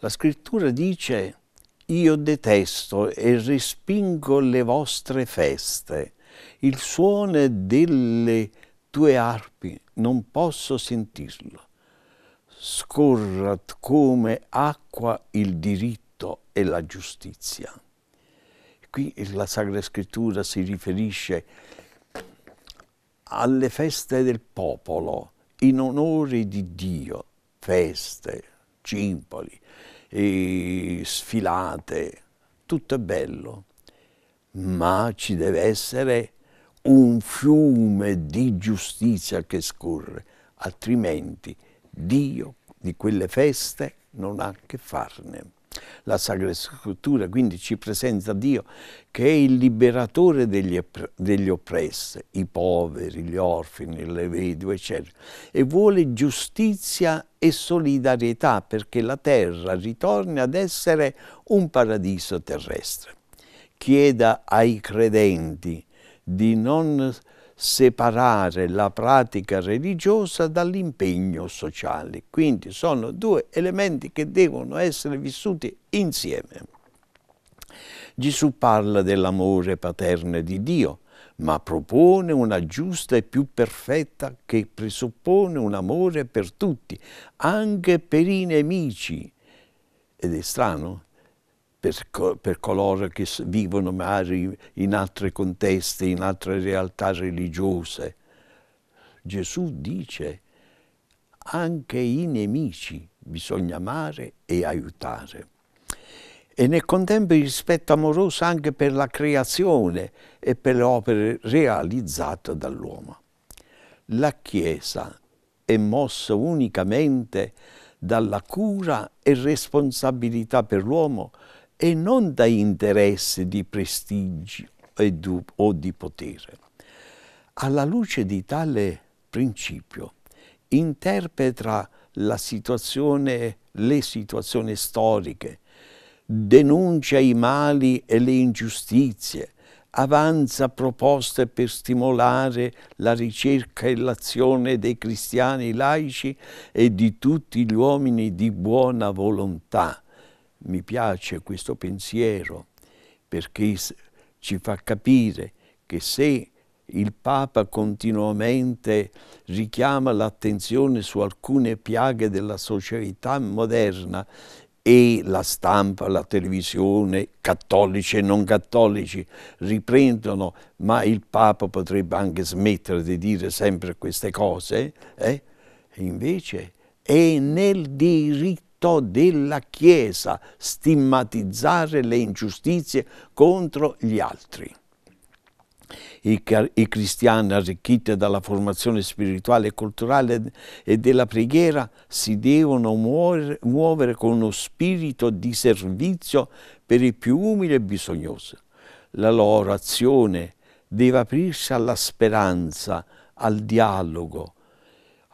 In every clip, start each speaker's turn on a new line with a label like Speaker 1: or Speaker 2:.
Speaker 1: La scrittura dice io detesto e respingo le vostre feste, il suono delle tue arpi non posso sentirlo. Scorrat come acqua il diritto e la giustizia. Qui la Sacra Scrittura si riferisce alle feste del popolo, in onore di Dio, feste, cimpoli, sfilate, tutto è bello, ma ci deve essere un fiume di giustizia che scorre, altrimenti Dio di quelle feste non ha che farne. La Sacra Scrittura quindi ci presenta Dio che è il liberatore degli, degli oppressi, i poveri, gli orfani, le vedove, eccetera, e vuole giustizia e solidarietà perché la terra ritorni ad essere un paradiso terrestre. Chieda ai credenti di non separare la pratica religiosa dall'impegno sociale. Quindi sono due elementi che devono essere vissuti insieme. Gesù parla dell'amore paterno di Dio, ma propone una giusta e più perfetta che presuppone un amore per tutti, anche per i nemici. Ed è strano per, per coloro che vivono magari in altri contesti, in altre realtà religiose. Gesù dice anche i nemici bisogna amare e aiutare. E nel contempo il rispetto amoroso anche per la creazione e per le opere realizzate dall'uomo. La Chiesa è mossa unicamente dalla cura e responsabilità per l'uomo e non da interessi di prestigio o di potere. Alla luce di tale principio interpreta situazione, le situazioni storiche, denuncia i mali e le ingiustizie, avanza proposte per stimolare la ricerca e l'azione dei cristiani laici e di tutti gli uomini di buona volontà mi piace questo pensiero perché ci fa capire che se il Papa continuamente richiama l'attenzione su alcune piaghe della società moderna e la stampa, la televisione, cattolici e non cattolici riprendono, ma il Papa potrebbe anche smettere di dire sempre queste cose, eh? invece è nel diritto diritto della Chiesa stigmatizzare le ingiustizie contro gli altri. I, cristiani arricchiti dalla formazione spirituale e culturale e della preghiera si devono muovere con uno spirito di servizio per i più umili e bisognosi. La loro azione deve aprirsi alla speranza, al dialogo,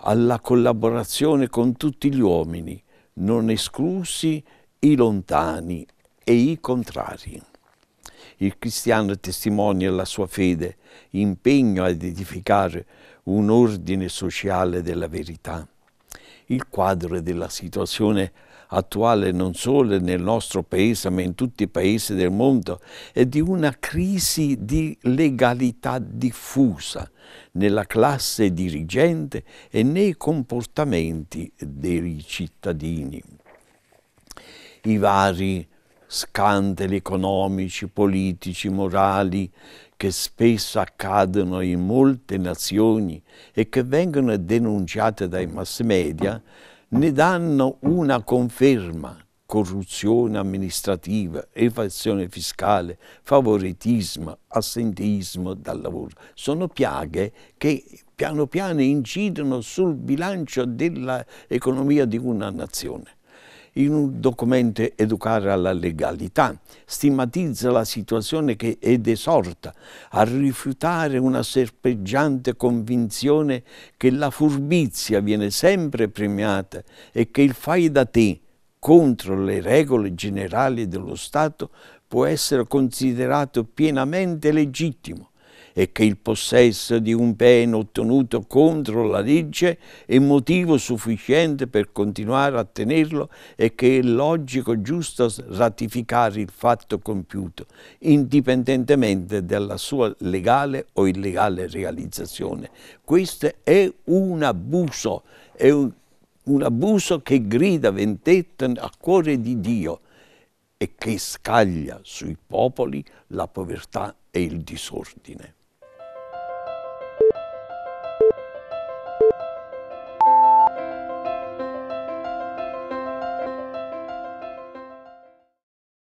Speaker 1: alla collaborazione con tutti gli uomini, non esclusi i lontani e i contrari. Il cristiano testimonia la sua fede, impegno ad edificare un ordine sociale della verità. Il quadro della situazione attuale non solo nel nostro paese ma in tutti i paesi del mondo, è di una crisi di legalità diffusa nella classe dirigente e nei comportamenti dei cittadini. I vari scandali economici, politici, morali che spesso accadono in molte nazioni e che vengono denunciate dai mass media ne danno una conferma corruzione amministrativa, evasione fiscale, favoritismo, assenteismo dal lavoro. Sono piaghe che piano piano incidono sul bilancio dell'economia di una nazione in un documento Educare alla legalità, stigmatizza la situazione che, ed esorta a rifiutare una serpeggiante convinzione che la furbizia viene sempre premiata e che il fai da te contro le regole generali dello Stato può essere considerato pienamente legittimo e che il possesso di un bene ottenuto contro la legge è motivo sufficiente per continuare a tenerlo e che è logico e giusto ratificare il fatto compiuto, indipendentemente dalla sua legale o illegale realizzazione. Questo è un abuso, è un, un abuso che grida vendetta a cuore di Dio e che scaglia sui popoli la povertà e il disordine.